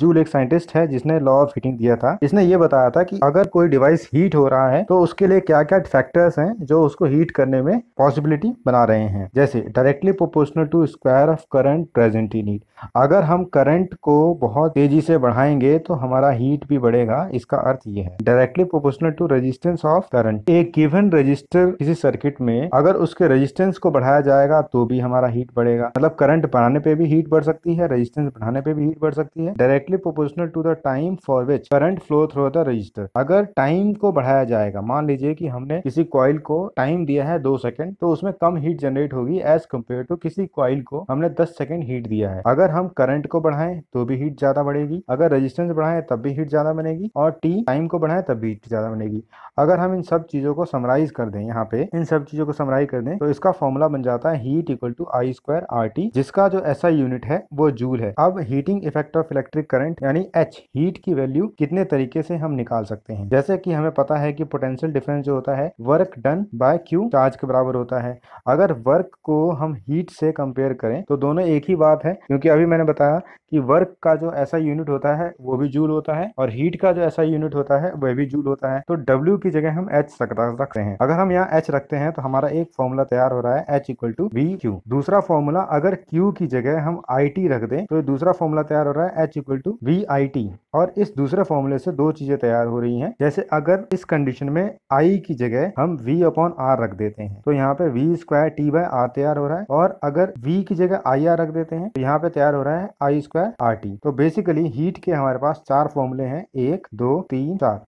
joule एक scientist है जिसने लॉ ऑफ हीटिंग दिया था इसने ये बताया था कि अगर कोई डिवाइस हीट हो रहा है तो उसके लिए क्या क्या फैक्टर्स हैं जो उसको हीट करने में पॉसिबिलिटी बना रहे हैं जैसे directly proportional to square of current present in heat अगर हम करंट को बहुत तेजी से बढ़ाएंगे तो हमारा हीट भी बढ़ेगा इसका अर्थ ये है directly proportional to resistance of current एक गिवन रजिस्टर किसी सर्किट में अगर उसके रेजिस्टेंस को बढ़ाया जाएगा तो भी हमारा हीट बढ़ेगा मतलब करंट बढ़ाने पे भी हीट बढ़ सकती है रेजिस्टेंस बढ़ाने पे भी हीट बढ़ सकती है direct directly proportional to the time for which current flow through the resistor अगर टाइम को बढ़ाया जाएगा मान लीजिए कि हमने किसी कॉइल को टाइम दिया है दो सेकंड तो उसमें कम हीट जनरेट होगी एज कम्पेयर टू किसी कॉइल को हमने दस सेकंड हीट दिया है अगर हम करंट को बढ़ाए तो भी हीट ज्यादा बढ़ेगी अगर रजिस्टेंस बढ़ाए तब भी हीट ज्यादा बनेगी और टी टाइम को बढ़ाए तब भी हीट ज्यादा बनेगी अगर हम इन सब चीजों को समराइज कर दें यहाँ पे इन सब चीजों को समराइज कर दें तो इसका फॉर्मूला बन जाता है heat equal to I square R T जिसका जो ऐसा यूनिट है वो जूल है अब heating effect of electric current यानी एच हीट की वैल्यू कितने तरीके से हम निकाल सकते हैं जैसे कि हमें पता है कि पोटेंशियल डिफरेंस जो होता है work done by Q charge के बराबर होता है अगर वर्क को हम हीट से कंपेयर करें तो दोनों एक ही बात है क्योंकि अभी मैंने बताया कि वर्क का जो ऐसा यूनिट होता है वो भी जूल होता है और हीट का जो ऐसा यूनिट होता है वह भी जूल होता है तो डब्ल्यू की जगह हम एच रखते हैं अगर हम यहाँ एच रखते हैं तो हमारा एक फॉर्मूला तैयार हो रहा है H equal to V Q दूसरा फॉर्मूला अगर क्यू की जगह हम आई टी रख दें तो दूसरा फॉर्मूला तैयार हो रहा है H equal to V I T और इस दूसरे फॉर्मूले से दो चीजें तैयार हो रही हैं जैसे अगर इस कंडीशन में आई की जगह हम v अपॉन आर रख देते हैं तो यहाँ पे V square T by R तैयार हो रहा है और अगर v की जगह आई आर रख देते हैं तो यहाँ पे तैयार हो रहा है आई स्क्वायर आर टी तो बेसिकली हीट के हमारे पास चार फॉर्मूले हैं एक दो तीन चार